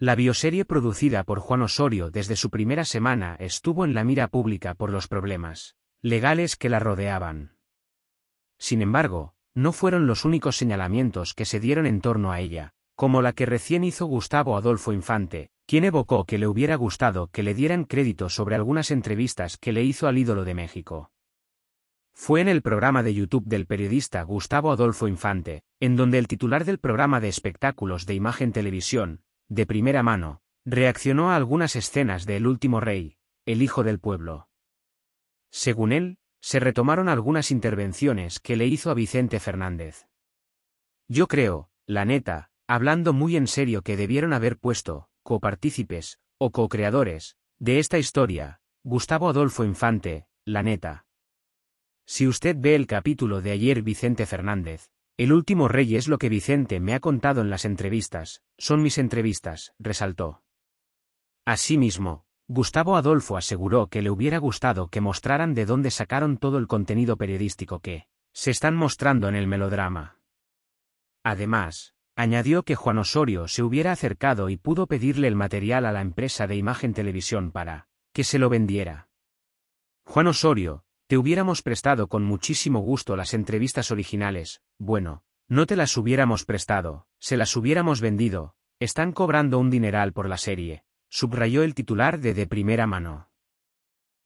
La bioserie producida por Juan Osorio desde su primera semana estuvo en la mira pública por los problemas legales que la rodeaban. Sin embargo, no fueron los únicos señalamientos que se dieron en torno a ella, como la que recién hizo Gustavo Adolfo Infante, quien evocó que le hubiera gustado que le dieran crédito sobre algunas entrevistas que le hizo al ídolo de México. Fue en el programa de YouTube del periodista Gustavo Adolfo Infante, en donde el titular del programa de espectáculos de Imagen Televisión, de primera mano, reaccionó a algunas escenas de El último rey, el hijo del pueblo. Según él, se retomaron algunas intervenciones que le hizo a Vicente Fernández. Yo creo, la neta, hablando muy en serio que debieron haber puesto, copartícipes, o co-creadores, de esta historia, Gustavo Adolfo Infante, la neta. Si usted ve el capítulo de ayer Vicente Fernández, el último rey es lo que Vicente me ha contado en las entrevistas, son mis entrevistas, resaltó. Asimismo, Gustavo Adolfo aseguró que le hubiera gustado que mostraran de dónde sacaron todo el contenido periodístico que se están mostrando en el melodrama. Además, añadió que Juan Osorio se hubiera acercado y pudo pedirle el material a la empresa de imagen televisión para que se lo vendiera. Juan Osorio, te hubiéramos prestado con muchísimo gusto las entrevistas originales, bueno, no te las hubiéramos prestado, se las hubiéramos vendido, están cobrando un dineral por la serie, subrayó el titular de De Primera Mano.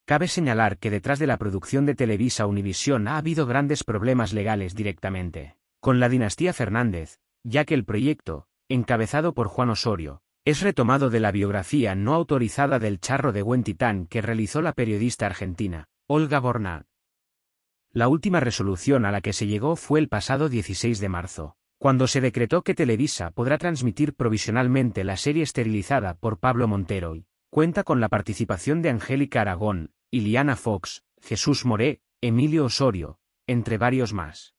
Cabe señalar que detrás de la producción de Televisa Univisión ha habido grandes problemas legales directamente, con la dinastía Fernández, ya que el proyecto, encabezado por Juan Osorio, es retomado de la biografía no autorizada del charro de titán que realizó la periodista argentina, Olga Borna. La última resolución a la que se llegó fue el pasado 16 de marzo, cuando se decretó que Televisa podrá transmitir provisionalmente la serie esterilizada por Pablo Montero y cuenta con la participación de Angélica Aragón, Iliana Fox, Jesús Moré, Emilio Osorio, entre varios más.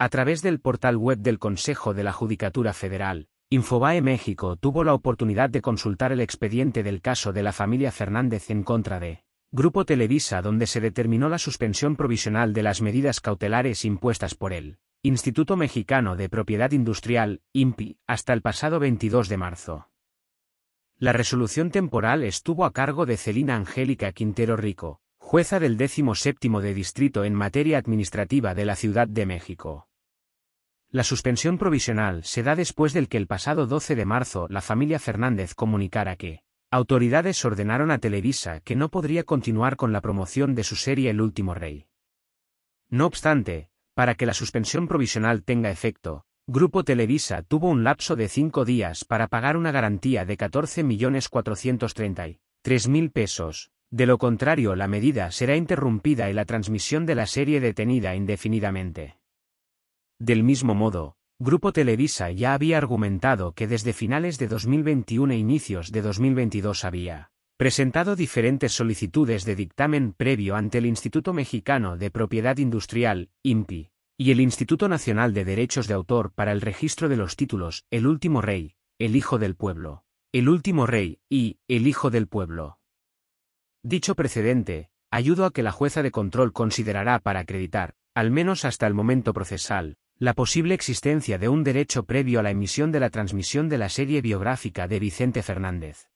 A través del portal web del Consejo de la Judicatura Federal, Infobae México tuvo la oportunidad de consultar el expediente del caso de la familia Fernández en contra de Grupo Televisa donde se determinó la suspensión provisional de las medidas cautelares impuestas por el Instituto Mexicano de Propiedad Industrial, (IMPI), hasta el pasado 22 de marzo. La resolución temporal estuvo a cargo de Celina Angélica Quintero Rico, jueza del 17 de distrito en materia administrativa de la Ciudad de México. La suspensión provisional se da después del que el pasado 12 de marzo la familia Fernández comunicara que Autoridades ordenaron a Televisa que no podría continuar con la promoción de su serie El último rey. No obstante, para que la suspensión provisional tenga efecto, Grupo Televisa tuvo un lapso de cinco días para pagar una garantía de 14.433.000 pesos, de lo contrario la medida será interrumpida y la transmisión de la serie detenida indefinidamente. Del mismo modo, Grupo Televisa ya había argumentado que desde finales de 2021 e inicios de 2022 había presentado diferentes solicitudes de dictamen previo ante el Instituto Mexicano de Propiedad Industrial, INPI, y el Instituto Nacional de Derechos de Autor para el registro de los títulos El último rey, El hijo del pueblo, El último rey y El hijo del pueblo. Dicho precedente, ayudo a que la jueza de control considerará para acreditar, al menos hasta el momento procesal, la posible existencia de un derecho previo a la emisión de la transmisión de la serie biográfica de Vicente Fernández.